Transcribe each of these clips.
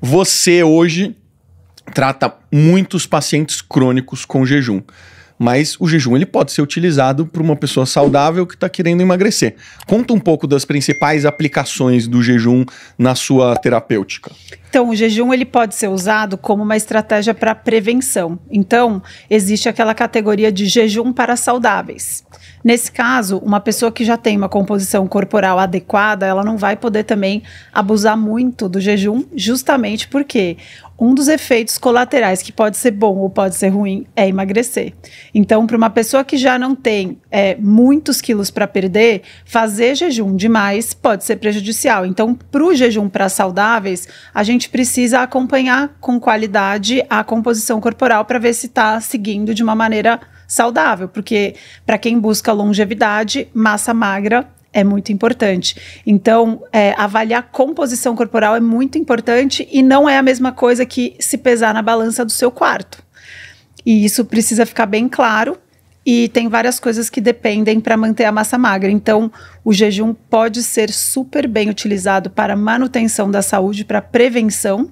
Você hoje trata muitos pacientes crônicos com jejum mas o jejum ele pode ser utilizado por uma pessoa saudável que está querendo emagrecer. Conta um pouco das principais aplicações do jejum na sua terapêutica. Então, o jejum ele pode ser usado como uma estratégia para prevenção. Então, existe aquela categoria de jejum para saudáveis. Nesse caso, uma pessoa que já tem uma composição corporal adequada, ela não vai poder também abusar muito do jejum, justamente porque um dos efeitos colaterais que pode ser bom ou pode ser ruim é emagrecer. Então, para uma pessoa que já não tem é, muitos quilos para perder, fazer jejum demais pode ser prejudicial. Então, para o jejum para saudáveis, a gente precisa acompanhar com qualidade a composição corporal para ver se está seguindo de uma maneira saudável, porque para quem busca longevidade, massa magra é muito importante. Então, é, avaliar composição corporal é muito importante e não é a mesma coisa que se pesar na balança do seu quarto. E isso precisa ficar bem claro. E tem várias coisas que dependem para manter a massa magra. Então, o jejum pode ser super bem utilizado para manutenção da saúde, para prevenção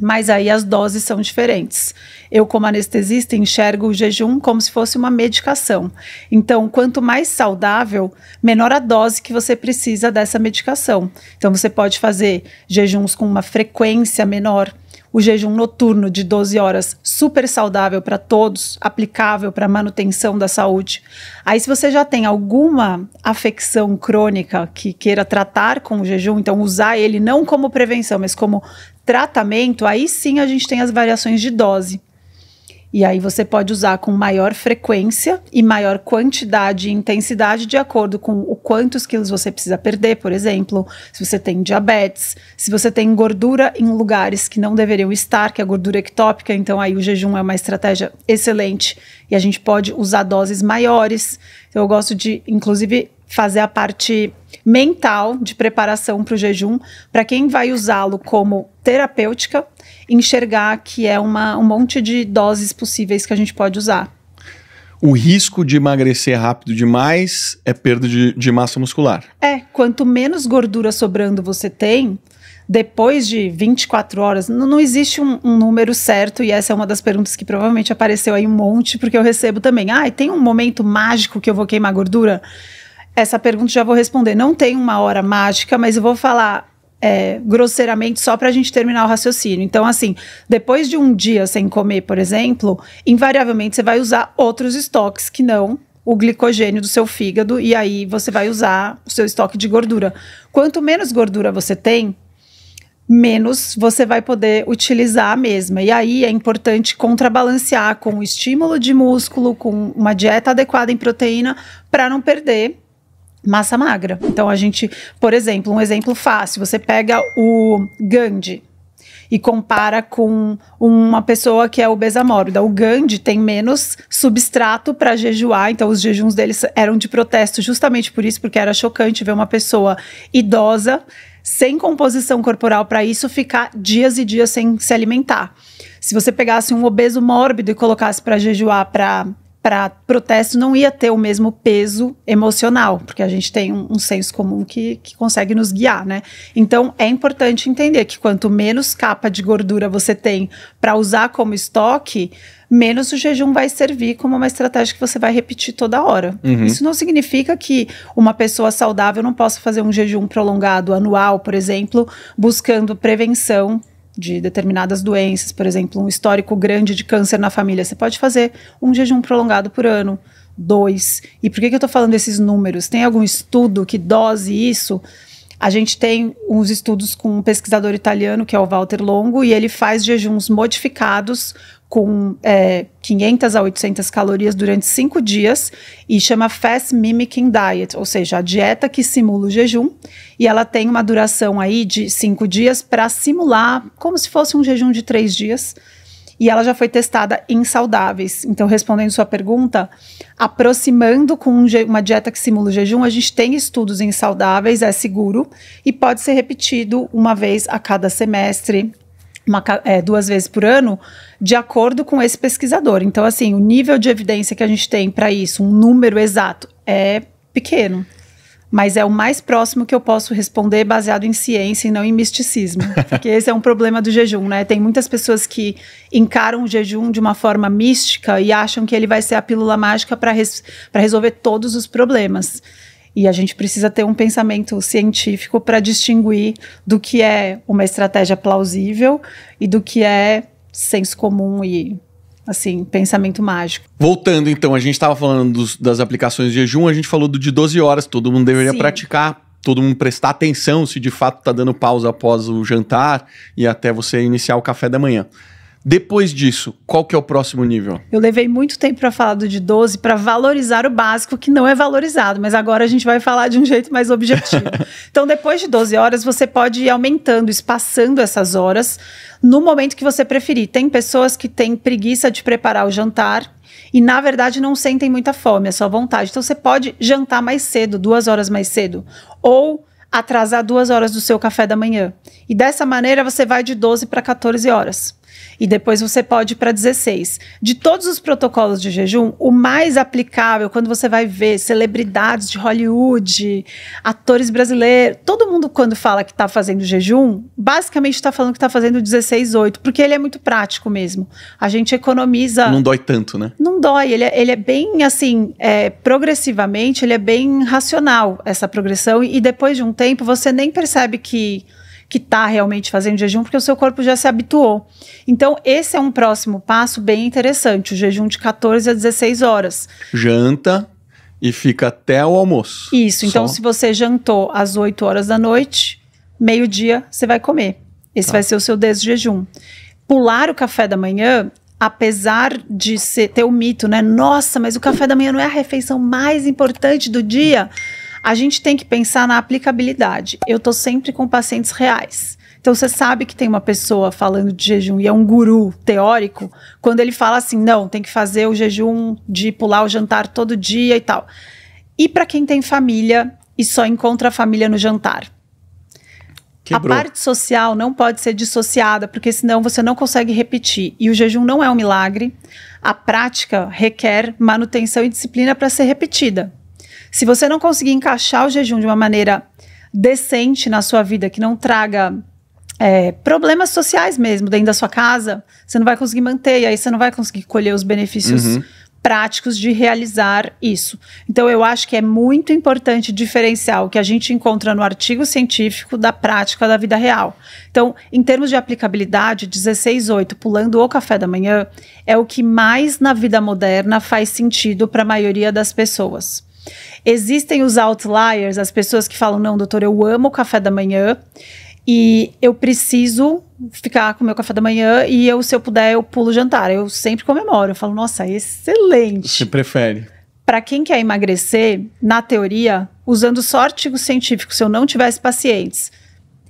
mas aí as doses são diferentes. Eu, como anestesista, enxergo o jejum como se fosse uma medicação. Então, quanto mais saudável, menor a dose que você precisa dessa medicação. Então, você pode fazer jejuns com uma frequência menor o jejum noturno de 12 horas, super saudável para todos, aplicável para manutenção da saúde. Aí, se você já tem alguma afecção crônica que queira tratar com o jejum, então usar ele não como prevenção, mas como tratamento, aí sim a gente tem as variações de dose. E aí você pode usar com maior frequência e maior quantidade e intensidade de acordo com o quantos quilos você precisa perder, por exemplo, se você tem diabetes, se você tem gordura em lugares que não deveriam estar, que é gordura ectópica, então aí o jejum é uma estratégia excelente e a gente pode usar doses maiores. Eu gosto de, inclusive, fazer a parte mental de preparação para o jejum, para quem vai usá-lo como terapêutica, enxergar que é uma, um monte de doses possíveis que a gente pode usar. O risco de emagrecer rápido demais é perda de, de massa muscular. É, quanto menos gordura sobrando você tem, depois de 24 horas, não, não existe um, um, número certo, e essa é uma das perguntas que provavelmente apareceu aí um monte, porque eu recebo também. Ah, tem um momento mágico que eu vou queimar gordura? Essa pergunta já vou responder. Não tem uma hora mágica, mas eu vou falar é, grosseiramente só para a gente terminar o raciocínio. Então, assim, depois de um dia sem comer, por exemplo, invariavelmente você vai usar outros estoques que não o glicogênio do seu fígado e aí você vai usar o seu estoque de gordura. Quanto menos gordura você tem, menos você vai poder utilizar a mesma. E aí é importante contrabalancear com o estímulo de músculo, com uma dieta adequada em proteína para não perder massa magra. Então a gente, por exemplo, um exemplo fácil, você pega o Gandhi e compara com uma pessoa que é obesa mórbida. O Gandhi tem menos substrato para jejuar, então os jejuns deles eram de protesto justamente por isso, porque era chocante ver uma pessoa idosa sem composição corporal para isso ficar dias e dias sem se alimentar. Se você pegasse um obeso mórbido e colocasse para jejuar para para protesto não ia ter o mesmo peso emocional, porque a gente tem um, um senso comum que, que consegue nos guiar, né? Então é importante entender que quanto menos capa de gordura você tem para usar como estoque, menos o jejum vai servir como uma estratégia que você vai repetir toda hora. Uhum. Isso não significa que uma pessoa saudável não possa fazer um jejum prolongado anual, por exemplo, buscando prevenção de determinadas doenças, por exemplo, um histórico grande de câncer na família, você pode fazer um jejum prolongado por ano, dois. E por que, que eu estou falando esses números? Tem algum estudo que dose isso? A gente tem uns estudos com um pesquisador italiano, que é o Walter Longo, e ele faz jejuns modificados com é, 500 a 800 calorias durante cinco dias e chama Fast Mimicking Diet, ou seja, a dieta que simula o jejum e ela tem uma duração aí de cinco dias para simular como se fosse um jejum de três dias e ela já foi testada em saudáveis. Então, respondendo sua pergunta, aproximando com um uma dieta que simula o jejum, a gente tem estudos em saudáveis, é seguro e pode ser repetido uma vez a cada semestre. Uma, é, duas vezes por ano, de acordo com esse pesquisador. Então, assim, o nível de evidência que a gente tem para isso, um número exato, é pequeno mas é o mais próximo que eu posso responder baseado em ciência e não em misticismo. Porque esse é um problema do jejum, né? Tem muitas pessoas que encaram o jejum de uma forma mística e acham que ele vai ser a pílula mágica para res resolver todos os problemas. E a gente precisa ter um pensamento científico para distinguir do que é uma estratégia plausível e do que é senso comum e assim, pensamento mágico. Voltando então, a gente estava falando dos, das aplicações de jejum, a gente falou do de 12 horas, todo mundo deveria Sim. praticar, todo mundo prestar atenção se de fato está dando pausa após o jantar e até você iniciar o café da manhã. Depois disso, qual que é o próximo nível? Eu levei muito tempo para falar do de 12 para valorizar o básico que não é valorizado, mas agora a gente vai falar de um jeito mais objetivo. então, depois de 12 horas, você pode ir aumentando, espaçando essas horas no momento que você preferir. Tem pessoas que têm preguiça de preparar o jantar e na verdade não sentem muita fome, é só vontade. Então, você pode jantar mais cedo, duas horas mais cedo, ou atrasar duas horas do seu café da manhã. E dessa maneira você vai de 12 para 14 horas e depois você pode para 16. De todos os protocolos de jejum, o mais aplicável, quando você vai ver celebridades de Hollywood, atores brasileiros, todo mundo quando fala que está fazendo jejum, basicamente está falando que está fazendo 16, 8, porque ele é muito prático mesmo. A gente economiza. Não dói tanto, né? Não dói. Ele é, ele é bem assim, é, progressivamente, ele é bem racional essa progressão, e, e depois de um tempo você nem percebe que que está realmente fazendo jejum, porque o seu corpo já se habituou. Então, esse é um próximo passo bem interessante, o jejum de 14 a 16 horas. Janta e fica até o almoço. Isso, então Só. se você jantou às 8 horas da noite, meio-dia você vai comer. Esse tá. vai ser o seu desjejum. Pular o café da manhã apesar de ser, ter o mito, né? Nossa, mas o café da manhã não é a refeição mais importante do dia a gente tem que pensar na aplicabilidade. Eu estou sempre com pacientes reais. Então você sabe que tem uma pessoa falando de jejum e é um guru teórico quando ele fala assim, não, tem que fazer o jejum de pular o jantar todo dia e tal. E para quem tem família e só encontra a família no jantar. Quebrou. A parte social não pode ser dissociada, porque senão você não consegue repetir. E o jejum não é um milagre. A prática requer manutenção e disciplina para ser repetida. Se você não conseguir encaixar o jejum de uma maneira decente na sua vida, que não traga é, problemas sociais mesmo dentro da sua casa, você não vai conseguir manter, e aí você não vai conseguir colher os benefícios uhum. práticos de realizar isso. Então, eu acho que é muito importante diferenciar o que a gente encontra no artigo científico da prática da vida real. Então, em termos de aplicabilidade, 16,8, pulando o café da manhã, é o que mais na vida moderna faz sentido para a maioria das pessoas. Existem os outliers, as pessoas que falam: não, doutor, eu amo o café da manhã e eu preciso ficar com meu café da manhã e eu, se eu puder, eu pulo o jantar. Eu sempre comemoro. Eu falo: nossa, excelente. Você prefere? Para quem quer emagrecer, na teoria, usando só artigos científicos, se eu não tivesse pacientes,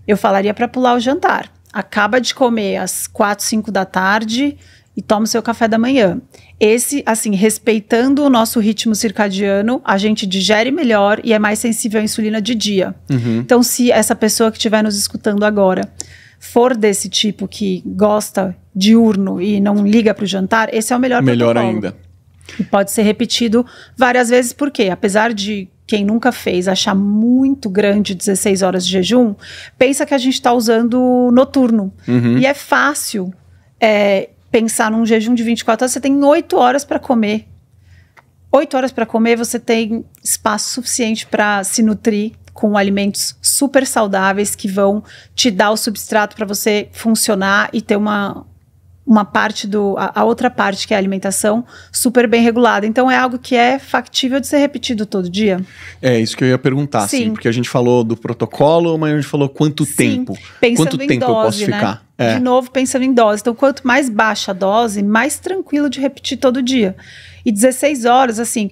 eu falaria para pular o jantar. Acaba de comer às 4, 5 da tarde e toma o seu café da manhã. Esse, assim, respeitando o nosso ritmo circadiano, a gente digere melhor e é mais sensível à insulina de dia. Uhum. Então, se essa pessoa que estiver nos escutando agora for desse tipo que gosta diurno e não liga para o jantar, esse é o melhor Melhor protocolo. ainda. E pode ser repetido várias vezes, porque apesar de quem nunca fez achar muito grande 16 horas de jejum, pensa que a gente está usando noturno. Uhum. E é fácil é, pensar num jejum de 24 horas, você tem 8 horas para comer. 8 horas para comer, você tem espaço suficiente para se nutrir com alimentos super saudáveis que vão te dar o substrato para você funcionar e ter uma, uma parte do. A, a, outra parte, que é a alimentação, super bem regulada. Então é algo que é factível de ser repetido todo dia? É isso que eu ia perguntar, sim, sim porque a gente falou do protocolo, mas a gente falou quanto sim. tempo. Pensando quanto tempo dose, eu posso né? ficar? É. De novo, pensando em dose. Então, quanto mais baixa a dose, mais tranquilo de repetir todo dia. E 16 horas, assim,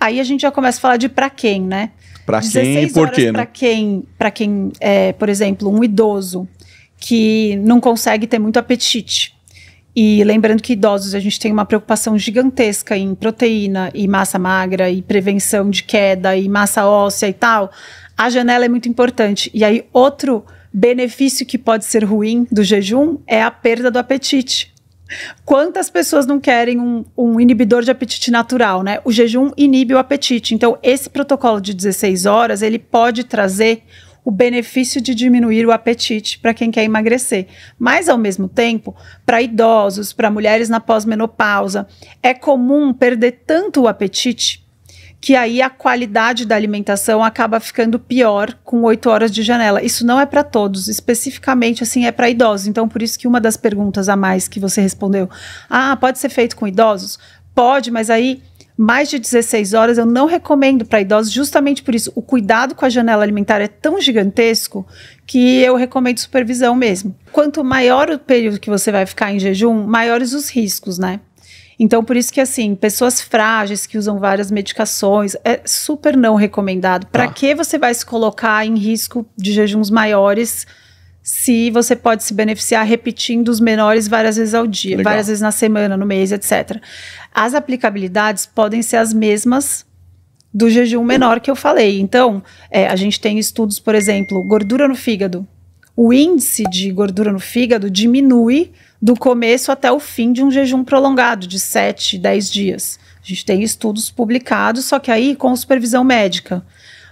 aí a gente já começa a falar de para quem, né? Para quem e por quê, né? Para quem, pra quem é, por exemplo, um idoso que não consegue ter muito apetite e lembrando que idosos, a gente tem uma preocupação gigantesca em proteína e massa magra e prevenção de queda e massa óssea e tal. A janela é muito importante. E aí, outro benefício que pode ser ruim do jejum é a perda do apetite. Quantas pessoas não querem um, um, inibidor de apetite natural, né? O jejum inibe o apetite. Então, esse protocolo de 16 horas, ele pode trazer o benefício de diminuir o apetite para quem quer emagrecer. Mas, ao mesmo tempo, para idosos, para mulheres na pós-menopausa, é comum perder tanto o apetite que aí a qualidade da alimentação acaba ficando pior com oito horas de janela. Isso não é para todos, especificamente assim é para idosos. Então, por isso que uma das perguntas a mais que você respondeu, ah, pode ser feito com idosos? Pode, mas aí mais de 16 horas eu não recomendo para idosos, justamente por isso. O cuidado com a janela alimentar é tão gigantesco que eu recomendo supervisão mesmo. Quanto maior o período que você vai ficar em jejum, maiores os riscos, né? Então, por isso que, assim, pessoas frágeis que usam várias medicações, é super não recomendado. Para ah. Tá. que você vai se colocar em risco de jejuns maiores? se você pode se beneficiar repetindo os menores várias vezes ao dia, Legal. várias vezes na semana, no mês, etc. As aplicabilidades podem ser as mesmas do jejum menor que eu falei. Então, é, a gente tem estudos, por exemplo, gordura no fígado. O índice de gordura no fígado diminui do começo até o fim de um jejum prolongado, de 7, 10 dias. A gente tem estudos publicados, só que aí com supervisão médica.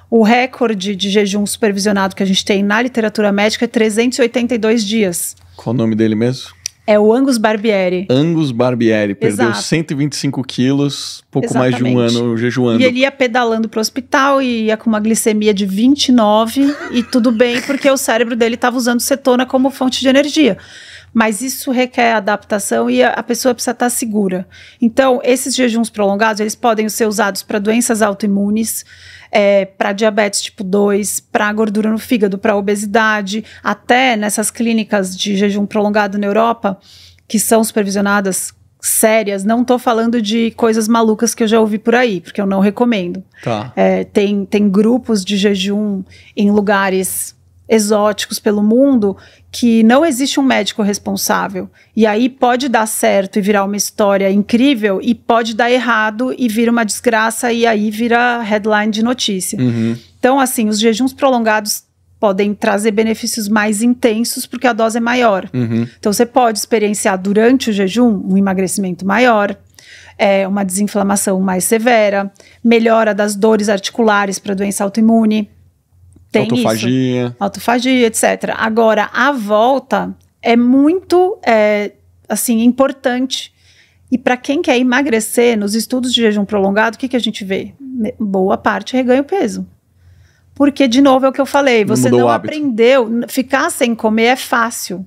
O recorde de jejum supervisionado que a gente tem na literatura médica é 382 dias. Qual o nome dele mesmo? É o Angus Barbieri. Angus Barbieri perdeu Exato. 125 quilos, pouco Exatamente. mais de um ano jejuando. E ele ia pedalando para o hospital e ia com uma glicemia de 29 e tudo bem, porque o cérebro dele estava usando cetona como fonte de energia. Mas isso requer adaptação e a, a pessoa precisa estar segura. Então, esses jejuns prolongados, eles podem ser usados para doenças autoimunes, é, para diabetes tipo 2, para gordura no fígado, para obesidade, até nessas clínicas de jejum prolongado na Europa, que são supervisionadas sérias, não tô falando de coisas malucas que eu já ouvi por aí, porque eu não recomendo. Tá. É, tem, tem grupos de jejum em lugares exóticos pelo mundo que não existe um médico responsável. E aí pode dar certo e virar uma história incrível, e pode dar errado e vira uma desgraça, e aí vira headline de notícia. Uhum. Então, assim, os jejuns prolongados podem trazer benefícios mais intensos porque a dose é maior. Uhum. Então, você pode experienciar durante o jejum um emagrecimento maior, é, uma desinflamação mais severa, melhora das dores articulares para doença autoimune. Tem autofagia. Isso. Autofagia, etc. Agora, a volta é muito é, assim importante. E para quem quer emagrecer, nos estudos de jejum prolongado, o que, que a gente vê? Boa parte reganha o peso. Porque, de novo, é o que eu falei, você não, não aprendeu. Ficar sem comer é fácil.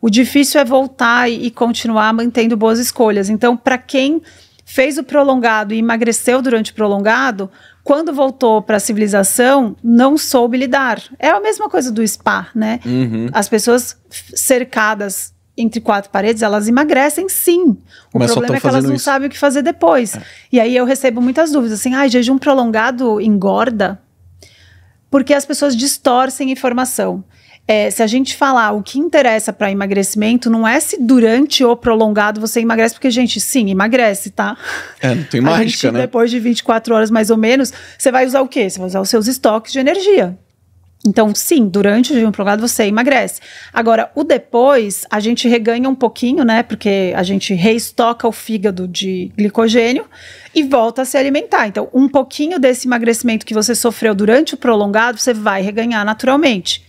O difícil é voltar e, e continuar mantendo boas escolhas. Então, para quem fez o prolongado e emagreceu durante o prolongado, quando voltou para a civilização, não soube lidar. É a mesma coisa do spa, né? Uhum. As pessoas cercadas entre quatro paredes, elas emagrecem sim. O Mas problema é que elas não isso. sabem o que fazer depois. É. E aí eu recebo muitas dúvidas, assim, ah, jejum prolongado engorda? Porque as pessoas distorcem informação é, se a gente falar o que interessa para emagrecimento, não é se durante ou prolongado você emagrece, porque, gente, sim, emagrece, tá? É, não tem mágica, gente, né? Depois de 24 horas, mais ou menos, você vai usar o quê? Você vai usar os seus estoques de energia. Então, sim, durante o jejum prolongado você emagrece. Agora, o depois, a gente reganha um pouquinho, né? Porque a gente reestoca o fígado de glicogênio e volta a se alimentar. Então, um pouquinho desse emagrecimento que você sofreu durante o prolongado, você vai reganhar naturalmente.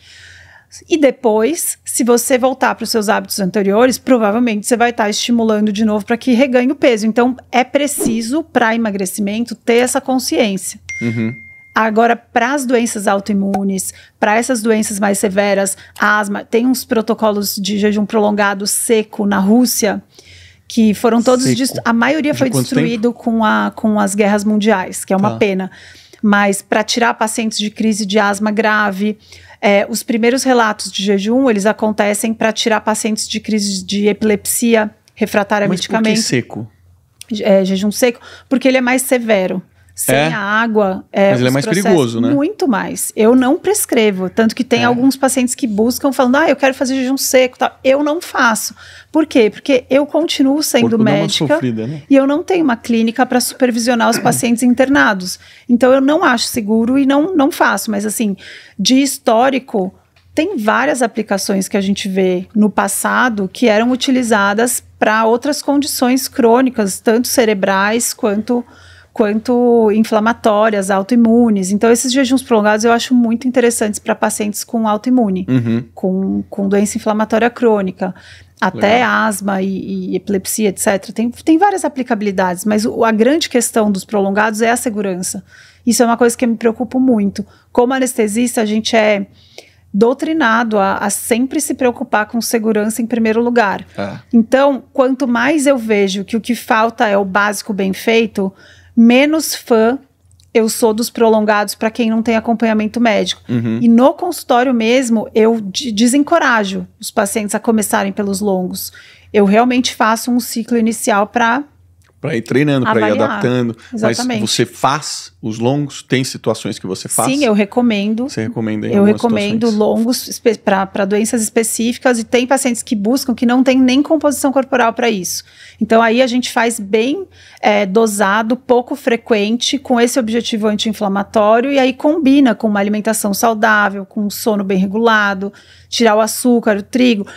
E depois, se você voltar para os seus hábitos anteriores, provavelmente você vai estar estimulando de novo para que reganhe o peso. Então, é preciso, para emagrecimento, ter essa consciência. Uhum. Agora, para as doenças autoimunes, para essas doenças mais severas, asma, tem uns protocolos de jejum prolongado seco na Rússia que foram todos a maioria de foi destruído tempo? com, a, com as guerras mundiais, que é uma tá. pena mas para tirar pacientes de crise de asma grave. É, os primeiros relatos de jejum, eles acontecem para tirar pacientes de crise de epilepsia refratária medicamente. Mas por que seco? É, jejum seco, porque ele é mais severo sem é, a água. É, mas ele é mais perigoso, né? Muito mais. Eu não prescrevo. Tanto que tem é. alguns pacientes que buscam falando, ah, eu quero fazer jejum seco tal. Eu não faço. Por quê? Porque eu continuo sendo médica sofrida, né? e eu não tenho uma clínica para supervisionar os pacientes internados. Então eu não acho seguro e não, não faço. Mas assim, de histórico. Tem várias aplicações que a gente vê no passado que eram utilizadas para outras condições crônicas, tanto cerebrais quanto quanto inflamatórias, autoimunes. Então, esses jejuns prolongados eu acho muito interessantes para pacientes com autoimune, uhum. com, com doença inflamatória crônica até Legal. asma e, e, epilepsia, etc. Tem, tem várias aplicabilidades, mas o, a grande questão dos prolongados é a segurança. Isso é uma coisa que eu me preocupo muito. Como anestesista, a gente é doutrinado a, a sempre se preocupar com segurança em primeiro lugar. Ah. Então, quanto mais eu vejo que o que falta é o básico bem feito, menos fã eu sou dos prolongados para quem não tem acompanhamento médico. Uhum. E no consultório mesmo, eu desencorajo os pacientes a começarem pelos longos. Eu realmente faço um ciclo inicial para para ir treinando, para ir adaptando. Exatamente. Mas você faz os longos? Tem situações que você faz? Sim, eu recomendo. Você recomenda em Eu recomendo situações. longos para doenças específicas e tem pacientes que buscam que não tem nem composição corporal para isso. Então aí a gente faz bem é, dosado, pouco frequente, com esse objetivo anti-inflamatório e aí combina com uma alimentação saudável, com um sono bem regulado, tirar o açúcar, o trigo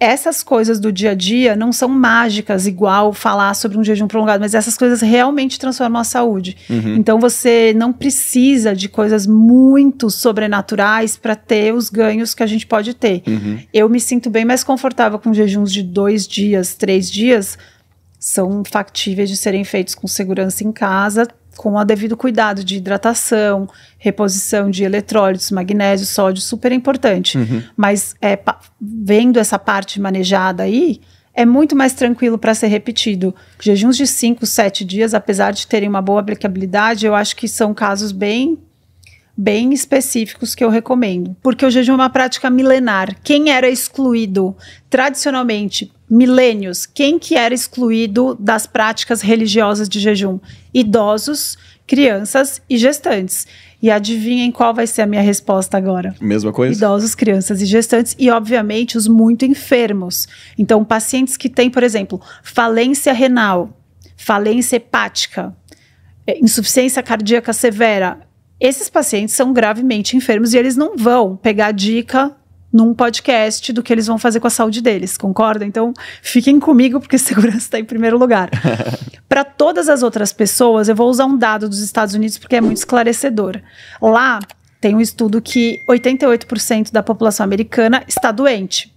essas coisas do dia a dia não são mágicas, igual falar sobre um jejum prolongado, mas essas coisas realmente transformam a saúde. Uhum. Então você não precisa de coisas muito sobrenaturais para ter os ganhos que a gente pode ter. Uhum. Eu me sinto bem mais confortável com jejuns de dois dias, três dias. São factíveis de serem feitos com segurança em casa, com o devido cuidado de hidratação, reposição de eletrólitos, magnésio, sódio, super importante. Uhum. Mas é, vendo essa parte manejada aí, é muito mais tranquilo para ser repetido. Jejuns de 5, 7 dias, apesar de terem uma boa aplicabilidade, eu acho que são casos bem bem específicos que eu recomendo. Porque o jejum é uma prática milenar. Quem era excluído tradicionalmente milênios, quem que era excluído das práticas religiosas de jejum? Idosos, crianças e gestantes. E adivinhem qual vai ser a minha resposta agora? Mesma coisa. Idosos, crianças e gestantes e, obviamente, os muito enfermos. Então, pacientes que têm, por exemplo, falência renal, falência hepática, é, insuficiência cardíaca severa, esses pacientes são gravemente enfermos e eles não vão pegar dica num podcast do que eles vão fazer com a saúde deles, concorda? Então, fiquem comigo porque segurança está em primeiro lugar. Para todas as outras pessoas, eu vou usar um dado dos Estados Unidos porque é muito esclarecedor. Lá tem um estudo que 88% da população americana está doente,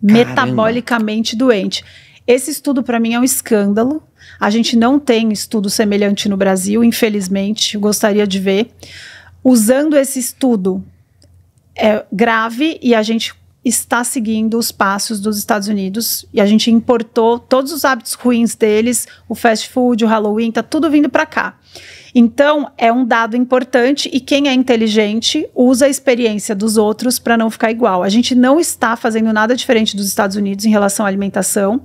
Caramba. metabolicamente doente. Esse estudo para mim é um escândalo. A gente não tem estudo semelhante no Brasil, infelizmente, gostaria de ver. Usando esse estudo é grave e a gente está seguindo os passos dos Estados Unidos e a gente importou todos os hábitos ruins deles, o fast food, o Halloween, tá tudo vindo para cá. Então, é um dado importante e quem é inteligente usa a experiência dos outros para não ficar igual. A gente não está fazendo nada diferente dos Estados Unidos em relação à alimentação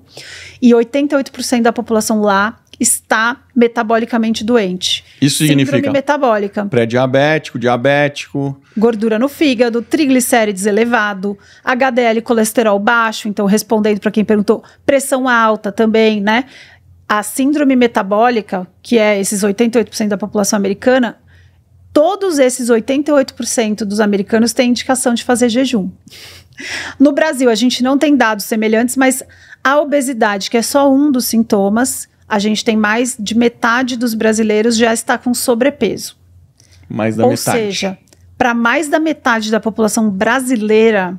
e 88% da população lá está metabolicamente doente. Isso significa síndrome metabólica. Pré-diabético, diabético, gordura no fígado, triglicérides elevado, HDL colesterol baixo, então respondendo para quem perguntou, pressão alta também, né? A síndrome metabólica, que é esses 88% da população americana, todos esses 88% dos americanos têm indicação de fazer jejum. No Brasil, a gente não tem dados semelhantes, mas a obesidade, que é só um dos sintomas, a gente tem mais de metade dos brasileiros já está com sobrepeso. Mais da Ou metade. Ou seja, para mais da metade da população brasileira,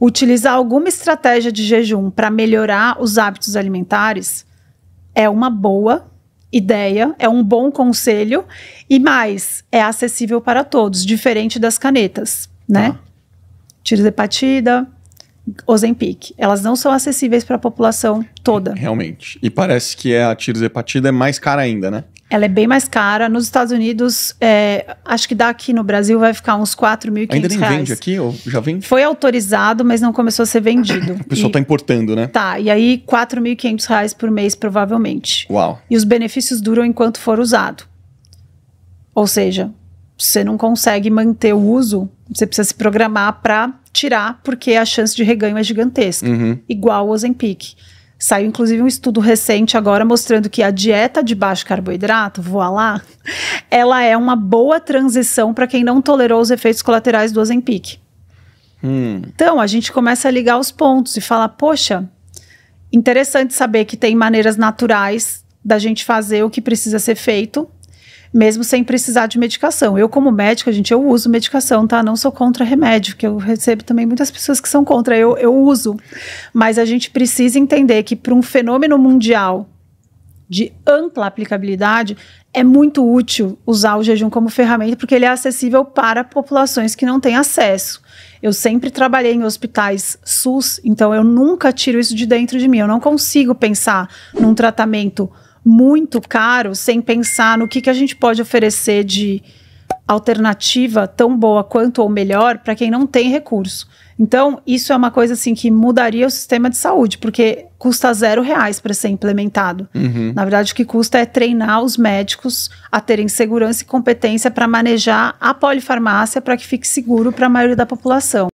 utilizar alguma estratégia de jejum para melhorar os hábitos alimentares é uma boa ideia, é um bom conselho e mais, é acessível para todos, diferente das canetas, né? Ah. Tiro de hepatida, Ozempic. Elas não são acessíveis para a população toda. Realmente. E parece que é a hepatida é mais cara ainda, né? Ela é bem mais cara. Nos Estados Unidos, é, acho que daqui no Brasil vai ficar uns 4.500 reais. Ainda nem vende aqui? Ou já vende? Foi autorizado, mas não começou a ser vendido. O pessoal está importando, né? Tá, e aí 4.500 reais por mês, provavelmente. Uau. E os benefícios duram enquanto for usado. Ou seja, você não consegue manter o uso, você precisa se programar para tirar porque a chance de reganho é gigantesca, uhum. igual o Ozempic. Saiu inclusive um estudo recente agora mostrando que a dieta de baixo carboidrato, voa lá, ela é uma boa transição para quem não tolerou os efeitos colaterais do Ozempic. Hum. Então a gente começa a ligar os pontos e falar, poxa, interessante saber que tem maneiras naturais da gente fazer o que precisa ser feito mesmo sem precisar de medicação. Eu, como médica, gente, eu uso medicação, tá? Não sou contra remédio, que eu recebo também muitas pessoas que são contra. Eu, eu uso. Mas a gente precisa entender que para um fenômeno mundial de ampla aplicabilidade, é muito útil usar o jejum como ferramenta, porque ele é acessível para populações que não têm acesso. Eu sempre trabalhei em hospitais SUS, então eu nunca tiro isso de dentro de mim. Eu não consigo pensar num tratamento muito caro sem pensar no que, que a gente pode oferecer de alternativa tão boa quanto ou melhor para quem não tem recurso. Então, isso é uma coisa assim que mudaria o sistema de saúde, porque custa zero reais para ser implementado. Uhum. Na verdade, o que custa é treinar os médicos a terem segurança e competência para manejar a polifarmácia para que fique seguro para a maioria da população.